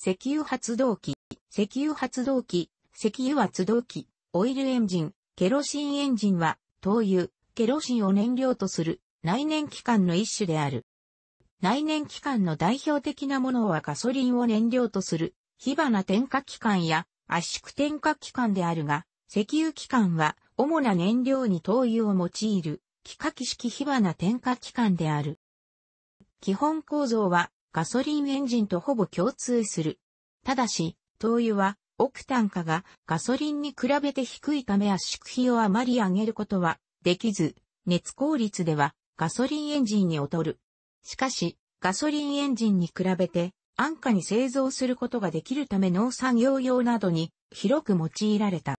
石油発動機、石油発動機、石油発動機、オイルエンジン、ケロシンエンジンは、灯油、ケロシンを燃料とする内燃機関の一種である。内燃機関の代表的なものはガソリンを燃料とする火花点火機関や圧縮点火機関であるが、石油機関は主な燃料に灯油を用いる気化器式火花点火機関である。基本構造はガソリンエンジンとほぼ共通する。ただし、灯油は、オクタン化がガソリンに比べて低いため圧縮比をあまり上げることはできず、熱効率ではガソリンエンジンに劣る。しかし、ガソリンエンジンに比べて安価に製造することができるため農産業用などに広く用いられた。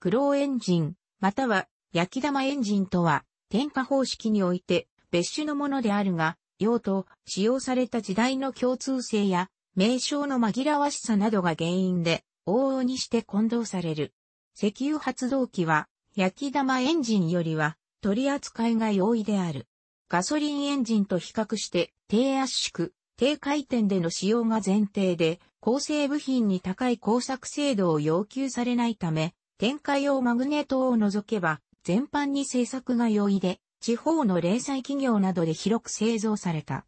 クローエンジン、または焼き玉エンジンとは、添加方式において別種のものであるが、用途、使用された時代の共通性や、名称の紛らわしさなどが原因で、往々にして混同される。石油発動機は、焼き玉エンジンよりは、取り扱いが容易である。ガソリンエンジンと比較して、低圧縮、低回転での使用が前提で、構成部品に高い工作精度を要求されないため、展開用マグネットを除けば、全般に製作が容易で、地方の零細企業などで広く製造された。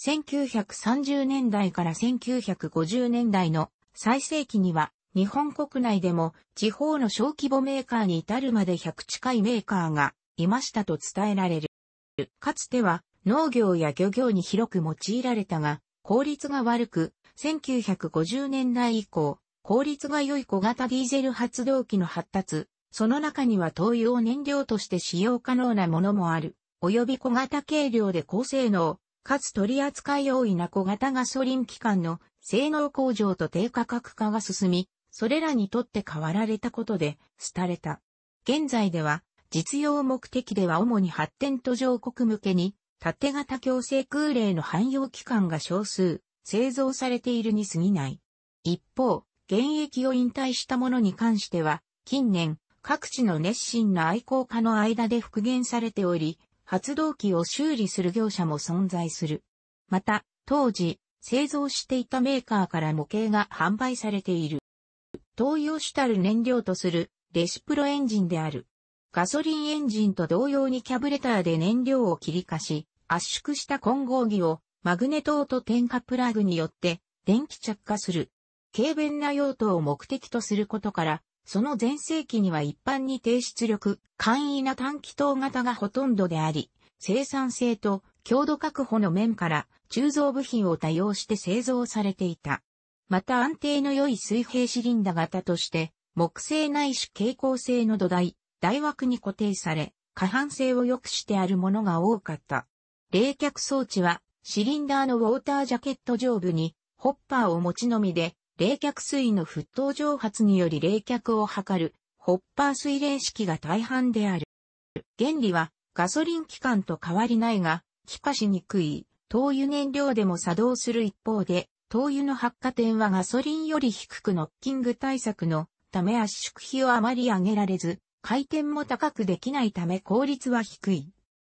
1930年代から1950年代の最盛期には、日本国内でも地方の小規模メーカーに至るまで100近いメーカーがいましたと伝えられる。かつては農業や漁業に広く用いられたが、効率が悪く、1950年代以降、効率が良い小型ディーゼル発動機の発達、その中には灯油を燃料として使用可能なものもある。及び小型軽量で高性能、かつ取り扱い容易な小型ガソリン機関の性能向上と低価格化が進み、それらにとって変わられたことで、廃れた。現在では、実用目的では主に発展途上国向けに、縦型強制空冷の汎用機関が少数、製造されているに過ぎない。一方、現役を引退したものに関しては、近年、各地の熱心な愛好家の間で復元されており、発動機を修理する業者も存在する。また、当時、製造していたメーカーから模型が販売されている。投与主たる燃料とするレシプロエンジンである。ガソリンエンジンと同様にキャブレターで燃料を切り化し、圧縮した混合儀をマグネトーと点火プラグによって電気着火する。軽便な用途を目的とすることから、その前世紀には一般に低出力、簡易な短気筒型がほとんどであり、生産性と強度確保の面から鋳造部品を多用して製造されていた。また安定の良い水平シリンダ型として、木製ないし蛍光性の土台、台枠に固定され、可半性を良くしてあるものが多かった。冷却装置は、シリンダーのウォータージャケット上部に、ホッパーを持ちのみで、冷却水の沸騰蒸発により冷却を図る、ホッパー水冷式が大半である。原理は、ガソリン機関と変わりないが、気化しにくい、灯油燃料でも作動する一方で、灯油の発火点はガソリンより低くノッキング対策のため圧縮比をあまり上げられず、回転も高くできないため効率は低い。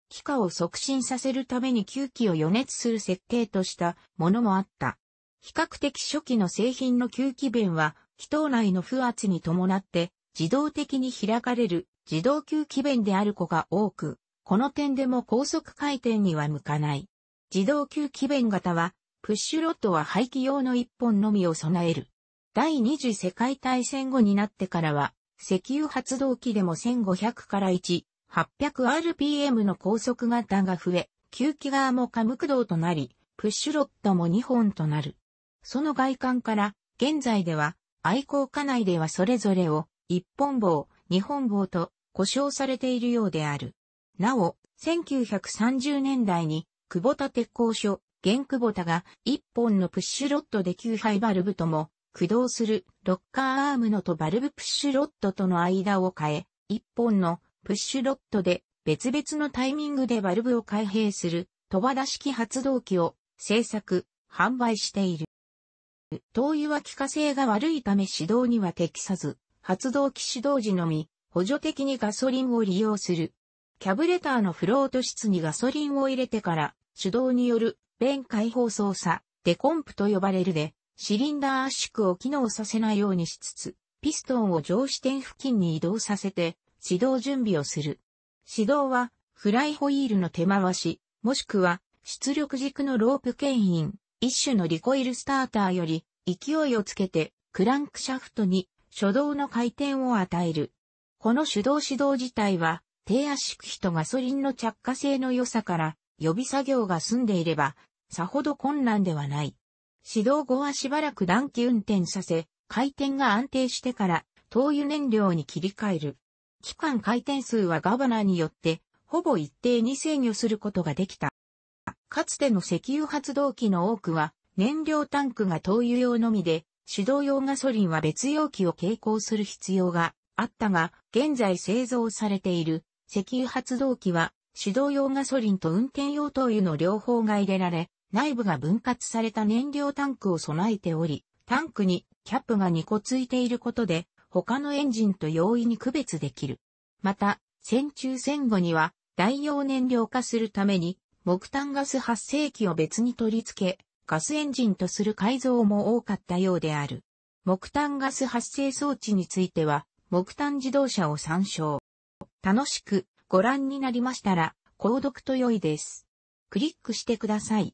気化を促進させるために吸気を予熱する設計としたものもあった。比較的初期の製品の吸気弁は、気筒内の不圧に伴って、自動的に開かれる自動吸気弁である子が多く、この点でも高速回転には向かない。自動吸気弁型は、プッシュロットは排気用の1本のみを備える。第二次世界大戦後になってからは、石油発動機でも1500から1、800rpm の高速型が増え、吸気側も下無駆動となり、プッシュロットも2本となる。その外観から、現在では、愛好家内ではそれぞれを、一本棒、二本棒と、呼称されているようである。なお、1930年代に、久保田鉄工所、現久保田が、一本のプッシュロットで9杯バルブとも、駆動するロッカーアームのとバルブプッシュロットとの間を変え、一本のプッシュロットで別々のタイミングでバルブを開閉する、飛ば出式発動機を製作、販売している。灯油は気化性が悪いため始動には適さず、発動機始動時のみ、補助的にガソリンを利用する。キャブレターのフロート室にガソリンを入れてから、手動による、弁解放操作、デコンプと呼ばれるで、シリンダー圧縮を機能させないようにしつつ、ピストンを上支点付近に移動させて、始動準備をする。始動は、フライホイールの手回し、もしくは、出力軸のロープ牽引、一種のリコイルスターターより勢いをつけてクランクシャフトに初動の回転を与える。この手動指導自体は低圧縮比とガソリンの着火性の良さから予備作業が済んでいればさほど困難ではない。指導後はしばらく暖気運転させ、回転が安定してから灯油燃料に切り替える。期間回転数はガバナーによってほぼ一定に制御することができた。かつての石油発動機の多くは、燃料タンクが灯油用のみで、手動用ガソリンは別容器を携行する必要があったが、現在製造されている石油発動機は、手動用ガソリンと運転用灯油の両方が入れられ、内部が分割された燃料タンクを備えており、タンクにキャップが2個ついていることで、他のエンジンと容易に区別できる。また、戦中戦後には、代用燃料化するために、木炭ガス発生器を別に取り付け、ガスエンジンとする改造も多かったようである。木炭ガス発生装置については、木炭自動車を参照。楽しくご覧になりましたら、購読と良いです。クリックしてください。